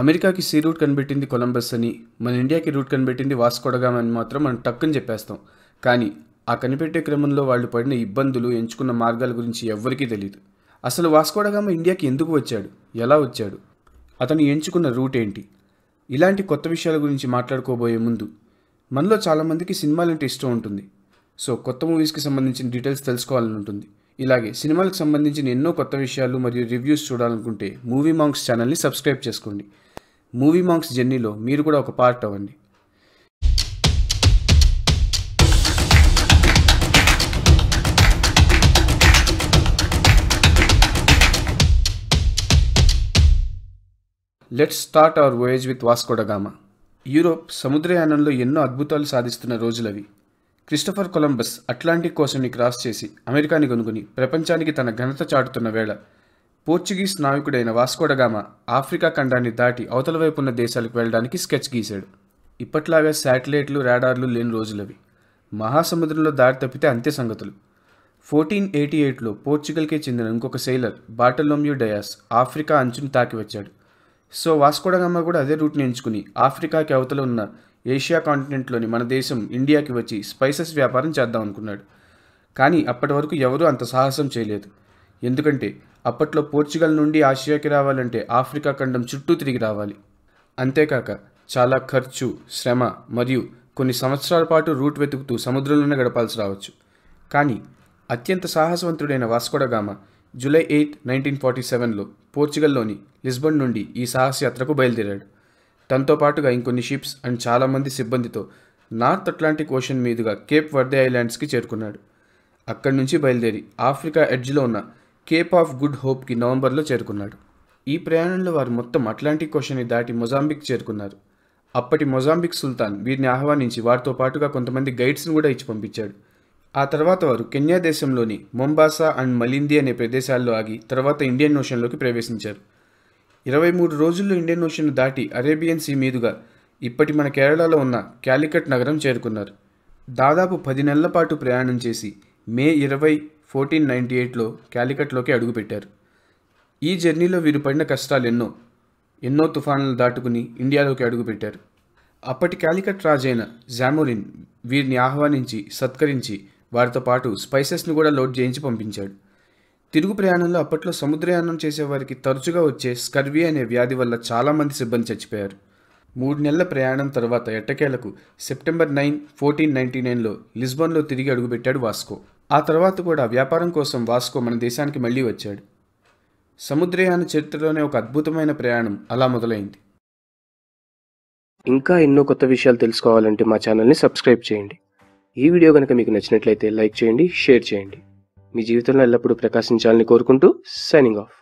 అమెరికాకి sea route కనిపెట్టింది Columbus అని మన ఇండియాకి రూట్ కనిపెట్టింది వాస్కోడగామ్ అని మాత్రం మనం టక్కుని చెప్పేస్తాం కానీ ఆ కనిపెట్టే క్రమంలో వాళ్ళు పడిన ఇబ్బందులు ఎంచుకున్న మార్గాల గురించి ఎవ్వరికీ తెలియదు అసలు వాస్కోడగామ ఇండియాకి ఎందుకు వచ్చాడు ఎలా వచ్చాడు అతను ఎంచుకున్న రూట్ ఏంటి ఇలాంటి కొత్త విషయాల గురించి మాట్లాడుకోబోయే ముందు మనలో చాలామందికి సినిమాలంటే ఇష్టం ఉంటుంది సో కొత్త మూవీస్కి సంబంధించిన డీటెయిల్స్ తెలుసుకోవాలని ఉంటుంది ఇలాగే సినిమాలకు సంబంధించిన ఎన్నో కొత్త విషయాలు మరియు రివ్యూస్ చూడాలనుకుంటే మూవీ మాంక్స్ ఛానల్ని సబ్స్క్రైబ్ చేసుకోండి మూవీ మాంక్స్ జర్నీలో మీరు కూడా ఒక పార్ట్ అవ్వండి let's start our voyage with Vasco da Gama Europe సముద్రయానంలో ఎన్నో అద్భుతాలు సాధిస్తున్న రోజులవి క్రిస్టఫర్ కొలంబస్ అట్లాంటిక్ కోసం క్రాస్ చేసి అమెరికాని కొనుగొని ప్రపంచానికి తన ఘనత చాటుతున్న వేళ పోర్చుగీస్ నావికుడైన వాస్కోడగామ ఆఫ్రికా ఖండాన్ని దాటి అవతల వైపు ఉన్న దేశాలకు వెళ్ళడానికి స్కెచ్ గీశాడు ఇప్పట్లాగా శాటిలైట్లు రాడార్లు లేని రోజులవి మహాసముద్రంలో దారి తప్పితే అంత్య సంగతులు ఫోర్టీన్ ఎయిటీ ఎయిట్లో పోర్చుగల్కే చెందిన ఇంకొక సెయిలర్ బాటలోమ్యూ డయాస్ ఆఫ్రికా అంచుని తాకి వచ్చాడు సో వాస్కోడగామ కూడా అదే రూట్ని ఎంచుకుని ఆఫ్రికాకి అవతల ఉన్న ఏషియా కాంటినెంట్లోని మన దేశం ఇండియాకి వచ్చి స్పైసెస్ వ్యాపారం చేద్దాం అనుకున్నాడు కానీ అప్పటి వరకు ఎవరూ అంత సాహసం చేయలేదు ఎందుకంటే అప్పట్లో పోర్చుగల్ నుండి ఆసియాకి రావాలంటే ఆఫ్రికా ఖండం చుట్టూ తిరిగి రావాలి అంతేకాక చాలా ఖర్చు శ్రమ మరియు కొన్ని సంవత్సరాల పాటు రూట్ వెతుకుతూ సముద్రంలోనే గడపాల్సి రావచ్చు కానీ అత్యంత సాహసవంతుడైన Vasco da Gama July eight nineteen forty సెవెన్లో పోర్చుగల్లోని లిస్బన్ నుండి ఈ సాహసయాత్రకు బయలుదేరాడు తనతో పాటుగా ఇంకొన్ని షిప్స్ అండ్ చాలామంది సిబ్బందితో నార్త్ అట్లాంటిక్ ఓషన్ మీదుగా కేప్ వర్దే ఐలాండ్స్కి చేరుకున్నాడు అక్కడి నుంచి బయలుదేరి ఆఫ్రికా ఎడ్జ్లో ఉన్న కేప్ ఆఫ్ గుడ్ హోప్కి నవంబర్లో చేరుకున్నాడు ఈ ప్రయాణంలో వారు మొత్తం అట్లాంటిక్ ఓషన్ని దాటి మొజాంబిక్ చేరుకున్నారు అప్పటి మొజాంబిక్ సుల్తాన్ వీరిని ఆహ్వానించి వారితో పాటుగా కొంతమంది గైడ్స్ను కూడా ఇచ్చి పంపించాడు ఆ తర్వాత వారు కెన్యా దేశంలోని మొంబాసా అండ్ మలింది అనే ప్రదేశాల్లో ఆగి తర్వాత ఇండియన్ ఓషన్లోకి ప్రవేశించారు ఇరవై మూడు రోజుల్లో ఇండియన్ ఓషన్ దాటి అరేబియన్ సీ మీదుగా ఇప్పటి మన కేరళలో ఉన్న క్యాలికట్ నగరం చేరుకున్నారు దాదాపు పది నెలల పాటు ప్రయాణం చేసి మే ఇరవై ఫోర్టీన్ నైంటీ ఎయిట్లో క్యాలికట్లోకి అడుగుపెట్టారు ఈ జర్నీలో వీరు పడిన కష్టాలు ఎన్నో ఎన్నో తుఫాన్లు దాటుకుని ఇండియాలోకి అడుగుపెట్టారు అప్పటి క్యాలికట్ రాజైన జామోలిన్ వీరిని ఆహ్వానించి సత్కరించి వారితో పాటు స్పైసెస్ను కూడా లోడ్ చేయించి పంపించాడు తిరుగు ప్రయాణంలో అప్పట్లో సముద్రయానం చేసేవారికి తరచుగా వచ్చే స్కర్వీ అనే వ్యాధి వల్ల చాలామంది సిబ్బంది చచ్చిపోయారు మూడు నెలల ప్రయాణం తర్వాత ఎట్టకేలకు సెప్టెంబర్ నైన్ ఫోర్టీన్ నైన్టీ నైన్లో లిస్బన్లో తిరిగి అడుగుపెట్టాడు వాస్కో ఆ తర్వాత కూడా వ్యాపారం కోసం వాస్కో మన దేశానికి మళ్ళీ వచ్చాడు సముద్రయాన చరిత్రలోనే ఒక అద్భుతమైన ప్రయాణం అలా మొదలైంది ఇంకా ఎన్నో కొత్త విషయాలు తెలుసుకోవాలంటే మా ఛానల్ని సబ్స్క్రైబ్ చేయండి ఈ వీడియో కనుక మీకు నచ్చినట్లయితే లైక్ చేయండి షేర్ చేయండి మీ జీవితంలో ఎల్లప్పుడూ ప్రకాశించాలని కోరుకుంటూ సైనింగ్ ఆఫ్